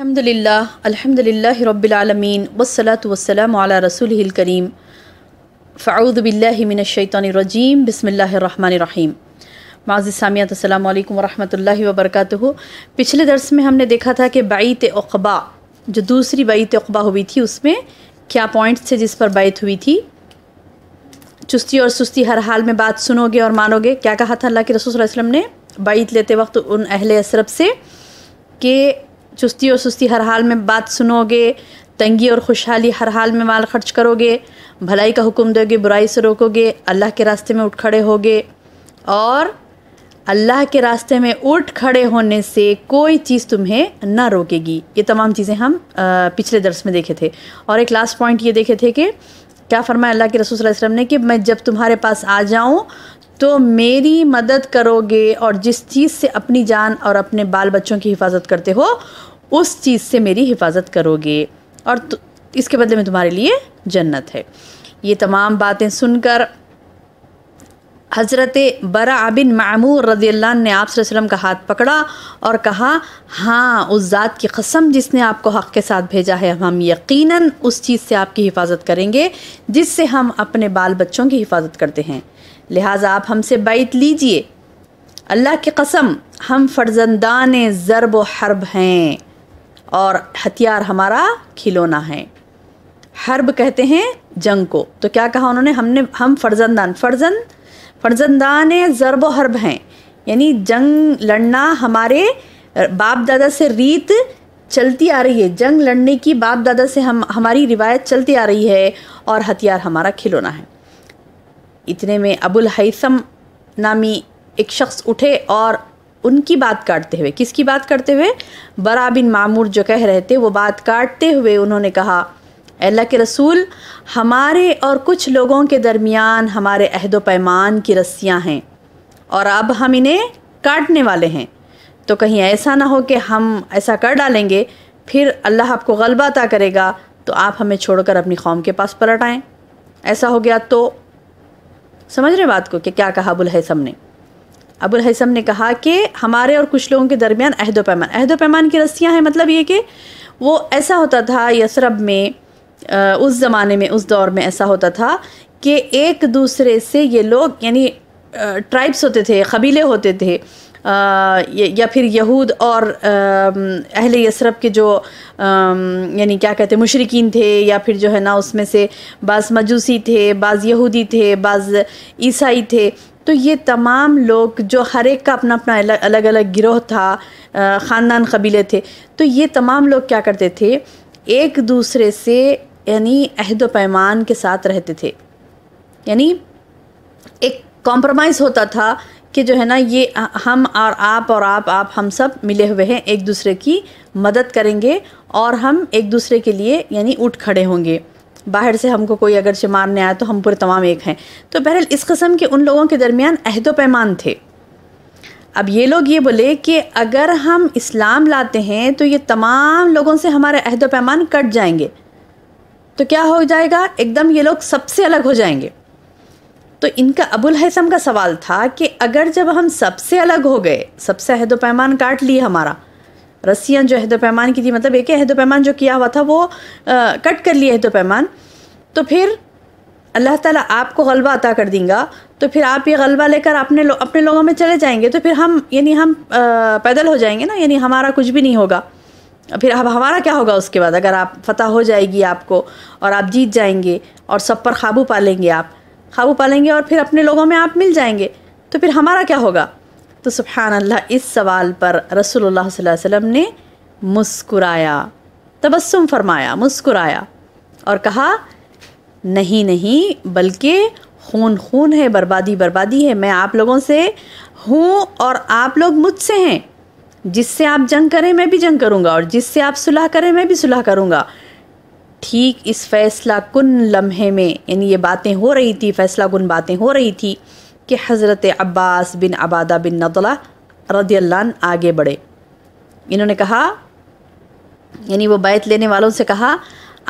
अल्हम्दुलिल्लाह अल्हम्दुलिल्लाह रब्बिलआलमीन वस्सलातु वस्सलाम अला रसूलिल करीम फ़ाऊद बिल्लाहि मिनश्शैतानिर्रजीम बिस्मिल्लाहिर्रहमानिर्रहीम माजी सामियात अस्सलाम वालेकुम वरहमतुल्लाहि पिछले दर्स में हमने देखा था कि बैत अक़बा जो दूसरी बैत अकबा हुई थी उसमें क्या पॉइंट्स थे जिस पर बैत हुई थी चुस्ती और सुस्ती हर हाल में बात सुनोगे और मानोगे क्या कहा था अल्लाह के रसूल वसम ने बैत लेते वक्त उन अहल असरब से कि चुस्ती और सुस्ती हर हाल में बात सुनोगे तंगी और खुशहाली हर हाल में माल खर्च करोगे भलाई का हुक्म दोगे बुराई से रोकोगे अल्लाह के रास्ते में उठ खड़े होगे और अल्लाह के रास्ते में उठ खड़े होने से कोई चीज़ तुम्हें ना रोकेगी ये तमाम चीज़ें हम पिछले दर्स में देखे थे और एक लास्ट पॉइंट ये देखे थे कि क्या फरमाया अल्लाह के रसूल वसलम ने कि मैं जब तुम्हारे पास आ जाऊँ तो मेरी मदद करोगे और जिस चीज़ से अपनी जान और अपने बाल बच्चों की हिफाजत करते हो उस चीज़ से मेरी हिफाजत करोगे और तो, इसके बदले में तुम्हारे लिए जन्नत है ये तमाम बातें सुनकर हज़रत बरा बिन मामू रदी ने आप वसलम का हाथ पकड़ा और कहा हाँ उस ज़ात की कसम जिसने आपको हक़ के साथ भेजा है हम यकीनन उस चीज़ से आपकी हिफाजत करेंगे जिससे हम अपने बाल बच्चों की हिफाजत करते हैं लिहाजा आप हमसे बैत लीजिए अल्लाह की कसम हम फर्जंदान ज़रब हैं और हथियार हमारा खिलौना है हर्ब कहते हैं जंग को तो क्या कहा उन्होंने हमने हम फर्जंदान फर्जंद फर्जंदान ज़रब हर्ब हैं यानी जंग लड़ना हमारे बाप दादा से रीत चलती आ रही है जंग लड़ने की बाप दादा से हम हमारी रिवायत चलती आ रही है और हथियार हमारा खिलौना है इतने में अबुल हैसम नामी एक शख्स उठे और उनकी बात काटते हुए किसकी बात करते हुए बरा बिन मामूर जो कह रहे थे वो बात काटते हुए उन्होंने कहा अल्लाह के रसूल हमारे और कुछ लोगों के दरमियान हमारे अहद पैमान की रस्सियाँ हैं और अब हम इन्हें काटने वाले हैं तो कहीं ऐसा ना हो कि हम ऐसा कर डालेंगे फिर अल्लाह आपको गलबा अता करेगा तो आप हमें छोड़कर अपनी कौम के पास पलट आएँ ऐसा हो गया तो समझ रहे बात को कि क्या कहा है हैसम ने अबुल हसम ने कहा कि हमारे और कुछ लोगों के दरमियान अहद पैमान अहद पैमान की रस्सियाँ हैं मतलब ये कि वो ऐसा होता था यसरब में उस ज़माने में उस दौर में ऐसा होता था कि एक दूसरे से ये लोग यानी ट्राइब्स होते थे कबीले होते थे आ, या फिर यहूद और अहल यसरब के जो यानी क्या कहते हैं मुशरकिन थे या फिर जो है ना उसमें से बाज़ मजूसी थे बाज़ यहूदी थे बाज़ ईसाई थे तो ये तमाम लोग जो हर एक का अपना अपना अलग अलग, गिरोह था ख़ानदान कबीले थे तो ये तमाम लोग क्या करते थे एक दूसरे से यानी अहद पैमान के साथ रहते थे यानी एक कॉम्प्रोमाइज़ होता था कि जो है ना ये हम और आप और आप आप हम सब मिले हुए हैं एक दूसरे की मदद करेंगे और हम एक दूसरे के लिए यानी उठ खड़े होंगे बाहर से हमको कोई अगर से मारने आया तो हम पूरे तमाम एक हैं तो बहरहाल इस कस्म के उन लोगों के दरमियान अहद पैमान थे अब ये लोग ये बोले कि अगर हम इस्लाम लाते हैं तो ये तमाम लोगों से हमारे अहद पैमान कट जाएंगे तो क्या हो जाएगा एकदम ये लोग सबसे अलग हो जाएंगे तो इनका अबुल हसम का सवाल था कि अगर जब हम सबसे अलग हो गए सबसे अहद पैमान काट लिए हमारा रस्सियाँ जो अहद पैमान की थी मतलब एक अहद पैमान जो किया हुआ था वो आ, कट कर लिए अहद पैमान तो फिर अल्लाह ताला आपको गलबा अता कर देगा तो फिर आप ये गलबा लेकर अपने लो, अपने लोगों में चले जाएंगे तो फिर हम यानी हम आ, पैदल हो जाएंगे ना यानी हमारा कुछ भी नहीं होगा फिर अब हमारा क्या होगा उसके बाद अगर आप फतह हो जाएगी आपको और आप जीत जाएंगे और सब पर काबू पा लेंगे आप काबू पा लेंगे और फिर अपने लोगों में आप मिल जाएंगे तो फिर हमारा क्या होगा तो सुबहान अल्लाह इस सवाल पर रसोल्ला वसम ने मुस्कुराया तबस्सुम फरमाया मुस्कुराया और कहा नहीं नहीं बल्कि खून खून है बर्बादी बर्बादी है मैं आप लोगों से हूँ और आप लोग मुझसे हैं जिससे आप जंग करें मैं भी जंग करूँगा और जिससे आप सुलह करें मैं भी सुलह करूँगा ठीक इस फैसला कुन लम्हे में यानी ये बातें हो रही थी फैसला कुन बातें हो रही थी कि हज़रत अब्बास बिन अबादा बिन नदला रदी आगे बढ़े इन्होंने कहा यानी वो बैत लेने वालों से कहा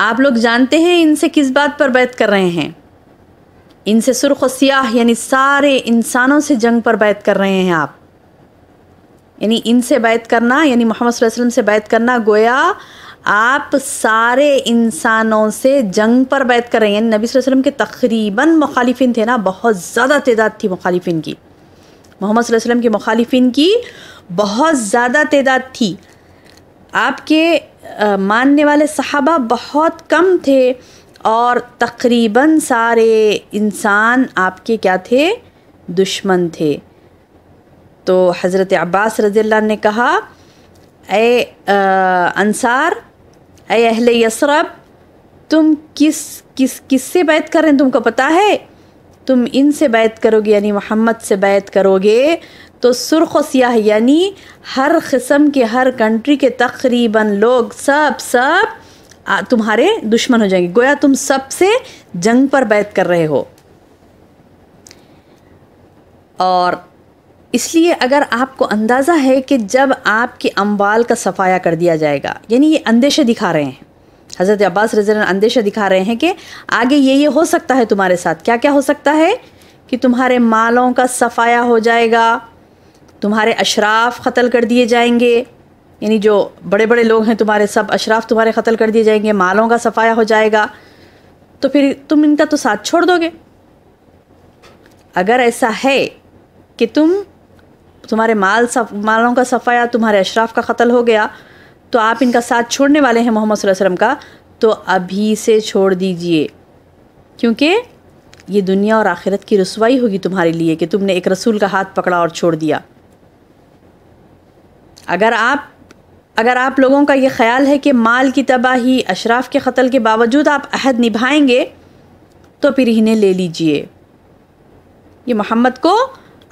आप लोग जानते हैं इनसे किस बात पर बैत कर रहे हैं इनसे सुरख सियाह यानी सारे इंसानों से जंग पर बैत कर रहे हैं आप यानी इनसे बैत करना यानी मोहम्मद वसल्लम से बैत करना गोया आप सारे इंसानों से जंग पर बैत कर रहे हैं नबी वसल्लम के तकरीबन मुखालिफिन थे ना बहुत ज़्यादा तदाद थी मुखालिफिन की मोहम्मद वसल्लम के मुखालिफिन की बहुत ज़्यादा तदाद थी आपके मानने वाले सहाबा बहुत कम थे और तकरीबन सारे इंसान आपके क्या थे दुश्मन थे तो हज़रत अब्बास रज़ी ने कहा ए आ, अंसार अय अहले यसरब तुम किस किस किस से बैत कर रहे हैं तुमको पता है तुम इन से बैत करोगे यानी मोहम्मद से बैत करोगे तो सुर्ख सियाह यानी हर किस्म के हर कंट्री के तकरीबन लोग सब सब तुम्हारे दुश्मन हो जाएंगे गोया तुम सबसे जंग पर बैत कर रहे हो और इसलिए अगर आपको अंदाज़ा है कि जब आपके अम्बाल का सफाया कर दिया जाएगा यानी ये अंदेशे दिखा रहे हैं हज़रत अब्बास रजन अंदेशे दिखा रहे हैं कि आगे ये ये हो सकता है तुम्हारे साथ क्या क्या हो सकता है कि तुम्हारे मालों का सफाया हो जाएगा तुम्हारे अशराफ कत्ल कर दिए जाएंगे यानी जो बड़े बड़े लोग हैं तुम्हारे सब अशराफ तुम्हारे कत्ल कर दिए जाएंगे मालों का सफाया हो जाएगा तो फिर तुम इनका तो साथ छोड़ दोगे अगर ऐसा है कि तुम तुम्हारे माल सफ मालों का सफ़ाया तुम्हारे अशराफ का कत्ल हो गया तो आप इनका साथ छोड़ने वाले हैं मोहम्मद वसल्लम का तो अभी से छोड़ दीजिए क्योंकि ये दुनिया और आखिरत की रसवाई होगी तुम्हारे लिए कि तुमने एक रसूल का हाथ पकड़ा और छोड़ दिया अगर आप अगर आप लोगों का ये ख्याल है कि माल की तबाही अशराफ के कत्ल के बावजूद आप अहद निभाएंगे तो फिर इन्हें ले लीजिए ये मोहम्मद को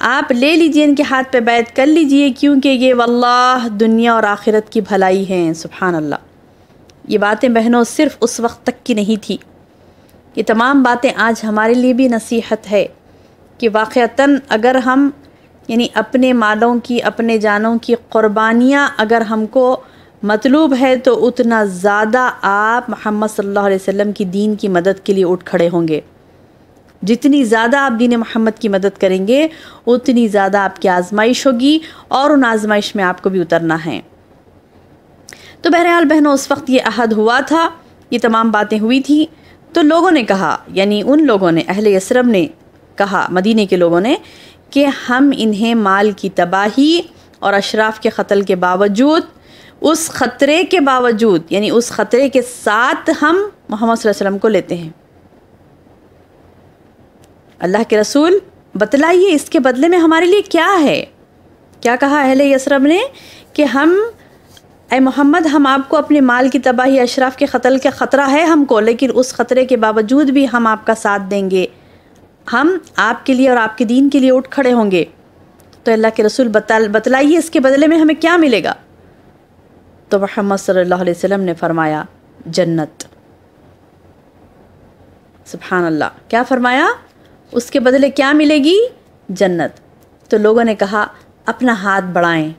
आप ले लीजिए इनके हाथ पे बैत कर लीजिए क्योंकि ये वल्लाह दुनिया और आखिरत की भलाई हैं सुबहान अल्लाह ये बातें बहनों सिर्फ उस वक्त तक की नहीं थी ये तमाम बातें आज हमारे लिए भी नसीहत है कि वाक़ता अगर हम यानी अपने मालों की अपने जानों की क़ुरबानियाँ अगर हमको मतलूब है तो उतना ज़्यादा आप मोहम्मद सल्लल्लाहु अलैहि वसल्लम की दीन की मदद के लिए उठ खड़े होंगे जितनी ज़्यादा आप दीन मोहम्मद की मदद करेंगे उतनी ज़्यादा आपकी आजमाइश होगी और उन आजमाइश में आपको भी उतरना है तो बहरहाल बहनों उस वक्त ये अहद हुआ था ये तमाम बातें हुई थी तो लोगों ने कहा यानी उन लोगों ने अहले यसरम ने कहा मदीने के लोगों ने कि हम इन्हें माल की तबाही और अशराफ के कत्ल के बावजूद उस ख़तरे के बावजूद यानी उस ख़तरे के साथ हम मोहम्मद वसल्लम को लेते हैं अल्लाह के रसूल बतलाइए इसके बदले में हमारे लिए क्या है क्या कहा अहले यसरब ने कि हम ए मोहम्मद हम आपको अपने माल की तबाही अशराफ के कतल का ख़तरा है हमको लेकिन उस ख़तरे के बावजूद भी हम आपका साथ देंगे हम आपके लिए और आपके दीन के लिए उठ खड़े होंगे तो अल्लाह के रसूल बता बतलाइए इसके बदले में हमें क्या मिलेगा तो महम्मद सल्लल्लाहु अलैहि वसल्लम ने फरमाया जन्नत सुबहानल्ला क्या फरमाया उसके बदले क्या मिलेगी जन्नत तो लोगों ने कहा अपना हाथ बढ़ाएं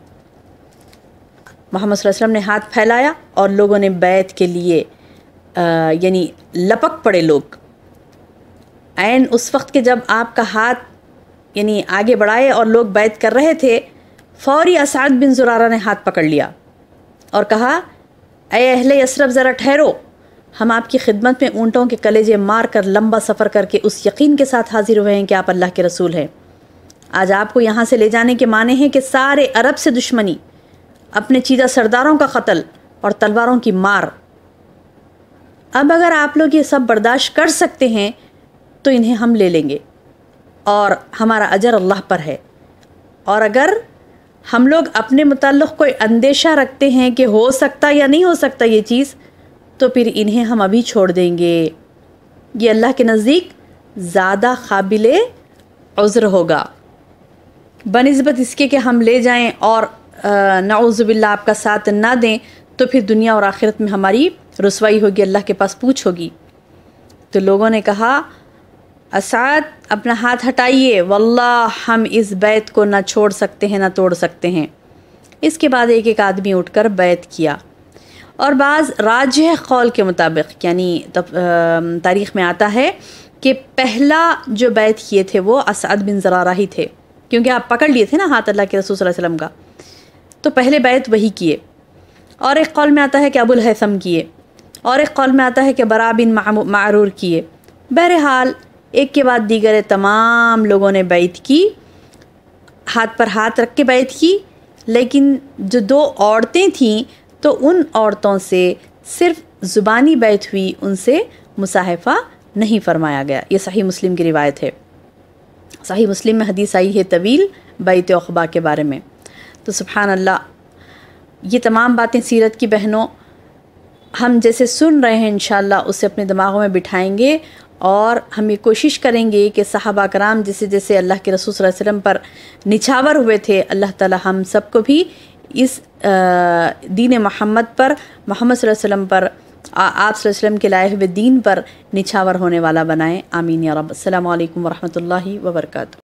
मोहम्मद वसल्लम ने हाथ फैलाया और लोगों ने बैत के लिए यानी लपक पड़े लोग एन उस वक्त के जब आपका हाथ यानी आगे बढ़ाए और लोग बैत कर रहे थे फौरी असाद बिन जुरारा ने हाथ पकड़ लिया और कहा अहले यसरफ ज़रा ठहरो हम आपकी खिदमत में ऊँटों के कलेजे मार कर लंबा सफ़र करके उस यकीन के साथ हाजिर हुए हैं कि आप अल्लाह के रसूल हैं आज आपको यहाँ से ले जाने के माने हैं कि सारे अरब से दुश्मनी अपने चीज़ा सरदारों का कत्ल और तलवारों की मार अब अगर आप लोग ये सब बर्दाश्त कर सकते हैं तो इन्हें हम ले लेंगे और हमारा अजर अल्लाह पर है और अगर हम लोग अपने मुतल कोई अंदेशा रखते हैं कि हो सकता या नहीं हो सकता ये चीज़ तो फिर इन्हें हम अभी छोड़ देंगे ये अल्लाह के नज़दीक ज़्यादा काबिल उज़्र होगा बनस्बत इसके कि हम ले जाएं और नाउज़बिल्ला आपका साथ ना दें तो फिर दुनिया और आखिरत में हमारी रसवाई होगी अल्लाह के पास पूछ होगी तो लोगों ने कहा असाद अपना हाथ हटाइए वल्ला हम इस बैत को ना छोड़ सकते हैं ना तोड़ सकते हैं इसके बाद एक एक आदमी उठकर बैत किया और बाज़ राज कौल के मुताबिक यानी तारीख़ में आता है कि पहला जो बैत किए थे वो असद बिन जरारा ही थे क्योंकि आप पकड़ लिए थे ना हाथ अल्लाह के रसूल वसलम का तो पहले बैत वही किए और एक कौल में आता है कि अबुल हैसम किए और एक कौल में आता है कि बरा बिन मारूर किए बहरहाल एक के बाद दीगर तमाम लोगों ने बैत की हाथ पर हाथ रख के बैत की लेकिन जो दो औरतें थीं तो उन औरतों से सिर्फ ज़ुबानी बैत हुई उनसे मुसाहफा नहीं फरमाया गया ये सही मुस्लिम की रिवायत है सही मुस्लिम में हदीस आई है तवील बैत अखबा के बारे में तो सुबहान अल्लाह ये तमाम बातें सीरत की बहनों हम जैसे सुन रहे हैं इन उसे अपने दिमागों में बिठाएंगे और हम ये कोशिश करेंगे कि साहबा कराम जैसे जैसे अल्लाह के रसूल वसम पर निछावर हुए थे अल्लाह ताला हम सबको भी इस दीन महमद पर मोहम्मद वसम पर आप वसल्लम के लाए हुए दीन पर निछावर होने वाला बनाएं आमीन या रब अल्लाम वरहमल वर्का